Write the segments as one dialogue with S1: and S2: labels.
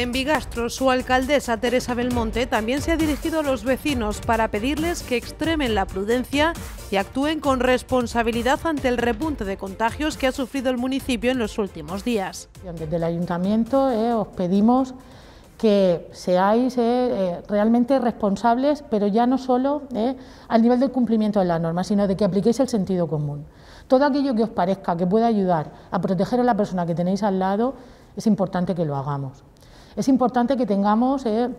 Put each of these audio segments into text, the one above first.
S1: En Bigastro, su alcaldesa Teresa Belmonte también se ha dirigido a los vecinos para pedirles que extremen la prudencia y actúen con responsabilidad ante el repunte de contagios que ha sufrido el municipio en los últimos días.
S2: Desde el ayuntamiento eh, os pedimos que seáis eh, eh, realmente responsables, pero ya no solo al nivel del cumplimiento de las normas, sino de que apliquéis el sentido común. Todo aquello que os parezca que pueda ayudar a proteger a la persona que tenéis al lado, es importante que lo hagamos es importante que tengamos eh,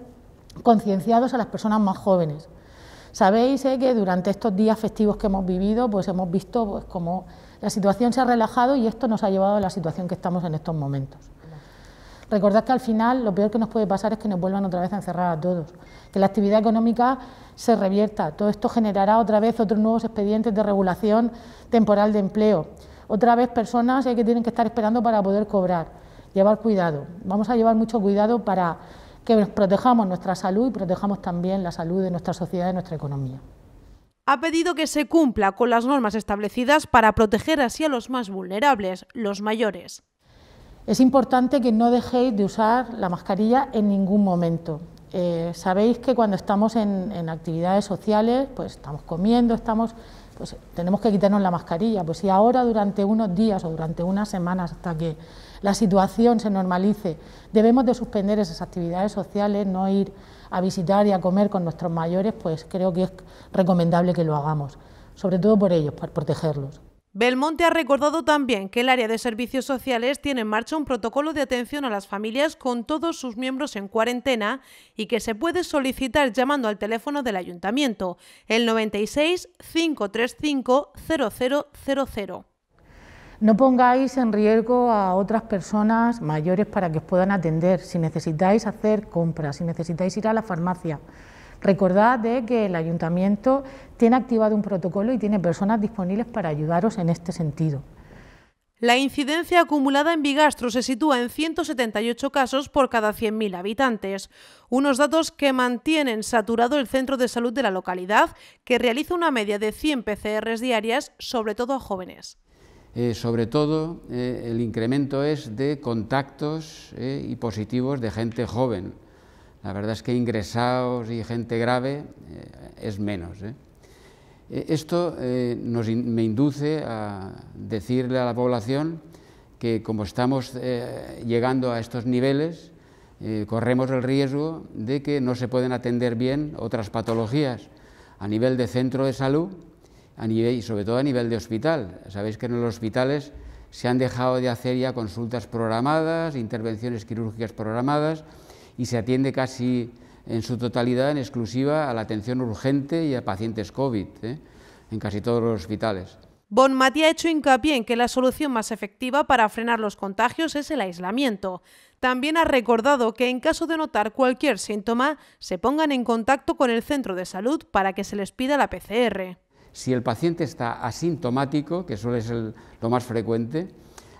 S2: concienciados a las personas más jóvenes. Sabéis eh, que durante estos días festivos que hemos vivido, pues hemos visto pues, cómo la situación se ha relajado y esto nos ha llevado a la situación que estamos en estos momentos. Recordad que al final lo peor que nos puede pasar es que nos vuelvan otra vez a encerrar a todos, que la actividad económica se revierta. Todo esto generará otra vez otros nuevos expedientes de regulación temporal de empleo. Otra vez personas eh, que tienen que estar esperando para poder cobrar llevar cuidado. Vamos a llevar mucho cuidado para que protejamos nuestra salud y protejamos también la salud de nuestra sociedad y de nuestra economía.
S1: Ha pedido que se cumpla con las normas establecidas para proteger así a los más vulnerables, los mayores.
S2: Es importante que no dejéis de usar la mascarilla en ningún momento. Eh, sabéis que cuando estamos en, actividades sociales, pues estamos comiendo, estamos, pues tenemos que quitarnos la mascarilla. Pues si ahora durante unos días o durante unas semanas hasta que la situación se normalice, debemos de suspender esas actividades sociales, no ir a visitar y a comer con nuestros mayores, pues creo que es recomendable que lo hagamos, sobre todo por ellos, para protegerlos.
S1: Belmonte ha recordado también que el área de servicios sociales tiene en marcha un protocolo de atención a las familias con todos sus miembros en cuarentena y que se puede solicitar llamando al teléfono del ayuntamiento, el 96 535 0000.
S2: No pongáis en riesgo a otras personas mayores para que os puedan atender. Si necesitáis hacer compras, si necesitáis ir a la farmacia, Recordad de que el ayuntamiento tiene activado un protocolo y tiene personas disponibles para ayudaros en este sentido.
S1: La incidencia acumulada en Bigastro se sitúa en 178 casos por cada 100.000 habitantes, unos datos que mantienen saturado el centro de salud de la localidad, que realiza una media de 100 PCRs diarias, sobre todo a jóvenes.
S3: Eh, sobre todo, eh, el incremento es de contactos eh, y positivos de gente joven. La verdad es que ingresados y gente grave eh, es menos. ¿eh? E-, esto eh, me induce a decirle a la población que como estamos llegando a estos niveles, corremos el riesgo de que no se pueden atender bien otras patologías a nivel de centro de salud y sobre todo a nivel de hospital. Sabéis que en los hospitales se han dejado de hacer ya consultas programadas, intervenciones quirúrgicas programadas, y se atiende casi en su totalidad, en exclusiva, a la atención urgente y a pacientes COVID ¿eh? en casi todos los hospitales.
S1: Bon ha hecho hincapié en que la solución más efectiva para frenar los contagios es el aislamiento. También ha recordado que en caso de notar cualquier síntoma, se pongan en contacto con el centro de salud para que se les pida la PCR.
S3: Si el paciente está asintomático, que suele ser lo más frecuente,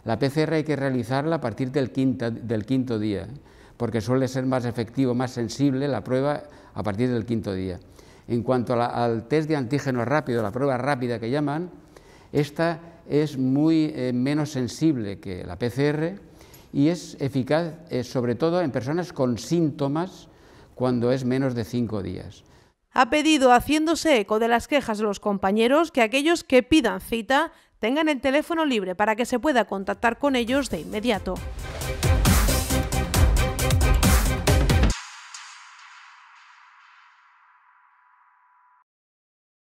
S3: la PCR hay que realizarla a partir del, del quinto día. ¿eh? porque suele ser más efectivo, más sensible la prueba a partir del quinto día. En cuanto al test de antígeno rápido, la prueba rápida que llaman, esta es muy eh, menos sensible que la PCR y es eficaz eh, sobre todo en personas con síntomas cuando es menos de cinco días.
S1: Ha pedido, haciéndose eco de las quejas de los compañeros, que aquellos que pidan cita tengan el teléfono libre para que se pueda contactar con ellos de inmediato.